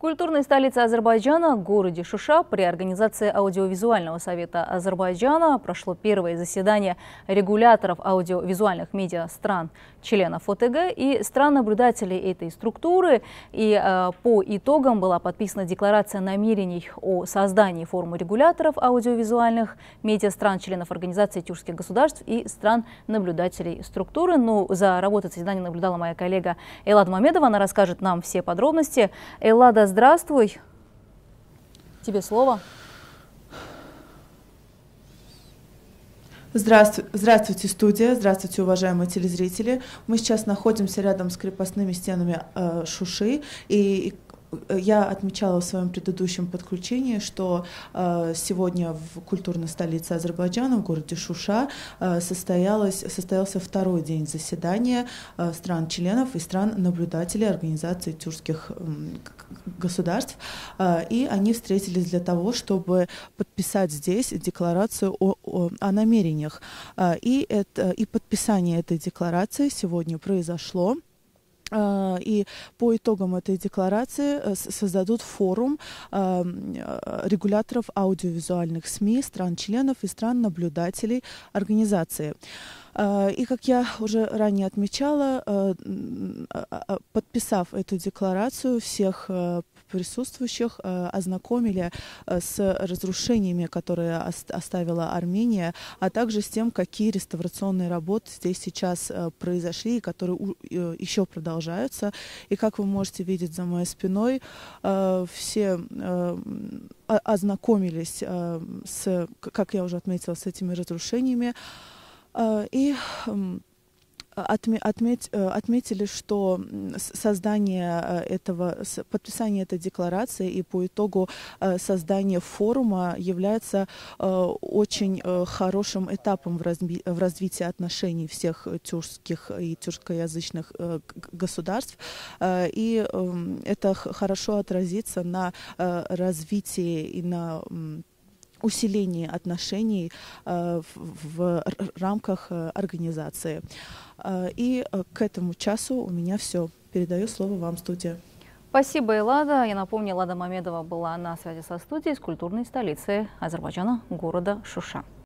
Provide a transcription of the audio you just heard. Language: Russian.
Культурной столице Азербайджана, городе Шуша, при организации Аудиовизуального совета Азербайджана прошло первое заседание регуляторов аудиовизуальных медиа стран, членов ОТГ и стран-наблюдателей этой структуры. И э, по итогам была подписана декларация намерений о создании форума регуляторов аудиовизуальных медиа стран, членов организации тюркских государств и стран-наблюдателей структуры. Но ну, за работой заседания наблюдала моя коллега Элада Мамедова. Она расскажет нам все подробности. Элада, здравствуй. Тебе слово. Здравствуй, здравствуйте, студия, здравствуйте, уважаемые телезрители. Мы сейчас находимся рядом с крепостными стенами э, Шуши, и я отмечала в своем предыдущем подключении, что э, сегодня в культурной столице Азербайджана, в городе Шуша, э, состоялось, состоялся второй день заседания э, стран-членов и стран-наблюдателей Организации тюркских государств. И они встретились для того, чтобы подписать здесь декларацию о, о, о намерениях. И, это, и подписание этой декларации сегодня произошло. А, и по итогам этой декларации э, создадут форум э, регуляторов аудиовизуальных СМИ, стран-членов и стран-наблюдателей организации. А, и, как я уже ранее отмечала, а, а, подписав эту декларацию, всех присутствующих ознакомили с разрушениями, которые оставила Армения, а также с тем, какие реставрационные работы здесь сейчас произошли и которые еще продолжаются. И как вы можете видеть за моей спиной, все ознакомились с, как я уже отметила, с этими разрушениями. А, и эм, отме отметь, э, отметили, что создание э, этого, подписание этой декларации и по итогу э, создание форума является очень хорошим этапом в, разби, в развитии отношений всех тюркских и тюркоязычных государств. И эм, это хорошо отразится на развитии и на усилении отношений э, в, рамках э, организации. Э, и к этому часу у меня все. Передаю слово вам, студия. Спасибо, Элада. Я напомню, Лада Мамедова была на связи со студией из культурной столицы Азербайджана, города Шуша.